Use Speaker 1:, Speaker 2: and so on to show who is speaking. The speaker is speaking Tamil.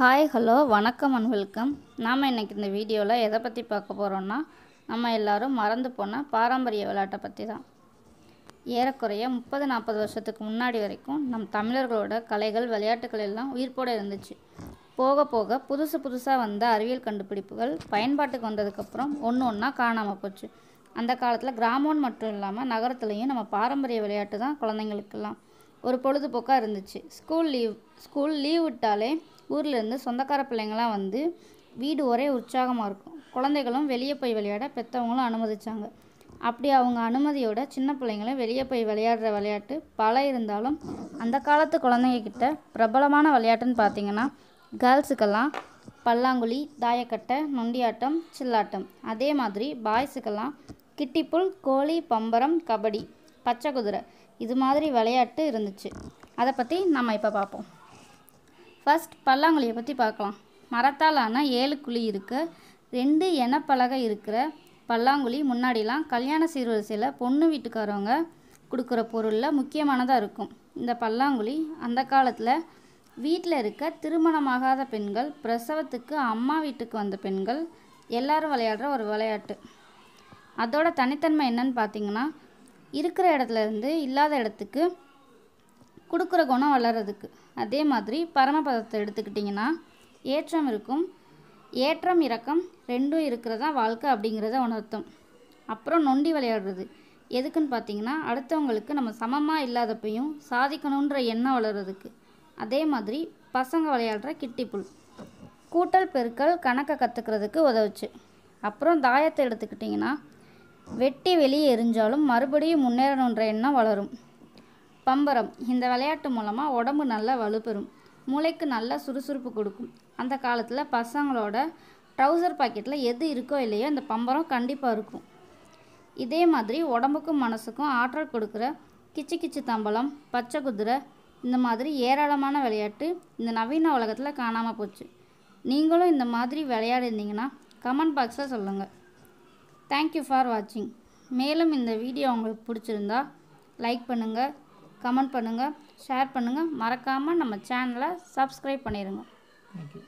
Speaker 1: ஹாய் ஹலோ வணக்கம் அண்ட் வெல்கம் நாம் இன்றைக்கி இந்த வீடியோவில் எதை பற்றி பார்க்க போகிறோன்னா நம்ம எல்லோரும் மறந்து போன பாரம்பரிய விளையாட்டை பற்றி தான் ஏறக்குறைய முப்பது நாற்பது வருஷத்துக்கு முன்னாடி வரைக்கும் நம் தமிழர்களோட கலைகள் விளையாட்டுகள் எல்லாம் உயிர்ப்போடு இருந்துச்சு போக போக புதுசு புதுசாக வந்த அறிவியல் கண்டுபிடிப்புகள் பயன்பாட்டுக்கு வந்ததுக்கப்புறம் ஒன்று ஒன்றா காணாமல் போச்சு அந்த காலத்தில் கிராமம் மட்டும் இல்லாமல் நகரத்துலேயும் நம்ம பாரம்பரிய விளையாட்டு தான் குழந்தைங்களுக்கெல்லாம் ஒரு பொழுதுபோக்காக இருந்துச்சு ஸ்கூல் லீவ் ஸ்கூல் லீவ் விட்டாலே ஊர்லேருந்து சொந்தக்கார பிள்ளைங்களாம் வந்து வீடு ஒரே உற்சாகமாக இருக்கும் குழந்தைகளும் வெளியே போய் விளையாட பெற்றவங்களும் அனுமதித்தாங்க அப்படி அவங்க அனுமதியோட சின்ன பிள்ளைங்களும் வெளியே போய் விளையாடுற விளையாட்டு பல இருந்தாலும் அந்த காலத்து குழந்தைங்கக்கிட்ட பிரபலமான விளையாட்டுன்னு பார்த்திங்கன்னா கேர்ள்ஸுக்கெல்லாம் பல்லாங்குழி தாயக்கட்டை நொண்டியாட்டம் சில்லாட்டம் அதே மாதிரி பாய்ஸுக்கெல்லாம் கிட்டிப்புல் கோழி பம்பரம் கபடி பச்சை குதிரை இது மாதிரி விளையாட்டு இருந்துச்சு அதை பற்றி நம்ம இப்போ பார்ப்போம் ஃபஸ்ட் பல்லாங்குழியை பற்றி பார்க்கலாம் மரத்தாலான ஏழு குழி இருக்க ரெண்டு எனப்பலகை இருக்கிற பல்லாங்குழி முன்னாடிலாம் கல்யாண சீர்வரிசையில் பொண்ணு வீட்டுக்காரவங்க கொடுக்குற பொருளில் முக்கியமானதாக இருக்கும் இந்த பல்லாங்குழி அந்த காலத்தில் வீட்டில் இருக்க திருமணமாகாத பெண்கள் பிரசவத்துக்கு அம்மா வீட்டுக்கு வந்த பெண்கள் எல்லாரும் விளையாடுற ஒரு விளையாட்டு அதோட தனித்தன்மை என்னன்னு பார்த்தீங்கன்னா இருக்கிற இடத்துல இருந்து இல்லாத இடத்துக்கு கொடுக்குற குணம் வளர்கிறதுக்கு அதே மாதிரி பரமபதத்தை எடுத்துக்கிட்டிங்கன்னா ஏற்றம் இருக்கும் ஏற்றம் இறக்கம் ரெண்டும் இருக்கிறதா வாழ்க்கை அப்படிங்கிறத உணர்த்தும் அப்புறம் நொண்டி விளையாடுறது எதுக்குன்னு பார்த்தீங்கன்னா அடுத்தவங்களுக்கு நம்ம சமமாக இல்லாதப்பையும் சாதிக்கணுன்ற எண்ணம் வளர்கிறதுக்கு அதே மாதிரி பசங்க விளையாடுற கிட்டிப்புல் கூட்டல் பெருக்கல் கணக்கை கற்றுக்கிறதுக்கு உதவுச்சு அப்புறம் தாயத்தை எடுத்துக்கிட்டிங்கன்னா வெட்டி வெளியே எரிஞ்சாலும் மறுபடியும் முன்னேறணுன்ற எண்ணம் வளரும் பம்பரம் இந்த விளையாட்டு மூலமாக உடம்பு நல்லா வலுப்பெறும் மூளைக்கு நல்லா சுறுசுறுப்பு கொடுக்கும் அந்த காலத்தில் பசங்களோட ட்ரௌசர் பாக்கெட்டில் எது இருக்கோ இல்லையோ அந்த பம்பரம் கண்டிப்பாக இருக்கும் இதே மாதிரி உடம்புக்கும் மனசுக்கும் ஆற்றல் கொடுக்குற கிச்சு கிச்சு தம்பளம் பச்சை குதிரை இந்த மாதிரி ஏராளமான விளையாட்டு இந்த நவீன உலகத்தில் காணாமல் போச்சு நீங்களும் இந்த மாதிரி விளையாடிருந்தீங்கன்னா கமெண்ட் பாக்ஸில் சொல்லுங்கள் தேங்க்யூ ஃபார் வாட்சிங் மேலும் இந்த வீடியோ உங்களுக்கு பிடிச்சிருந்தா லைக் பண்ணுங்கள் கமெண்ட் பண்ணுங்கள் ஷேர் பண்ணுங்கள் மறக்காமல் நம்ம சேனலை சப்ஸ்கிரைப் பண்ணிடுங்க தேங்க்யூ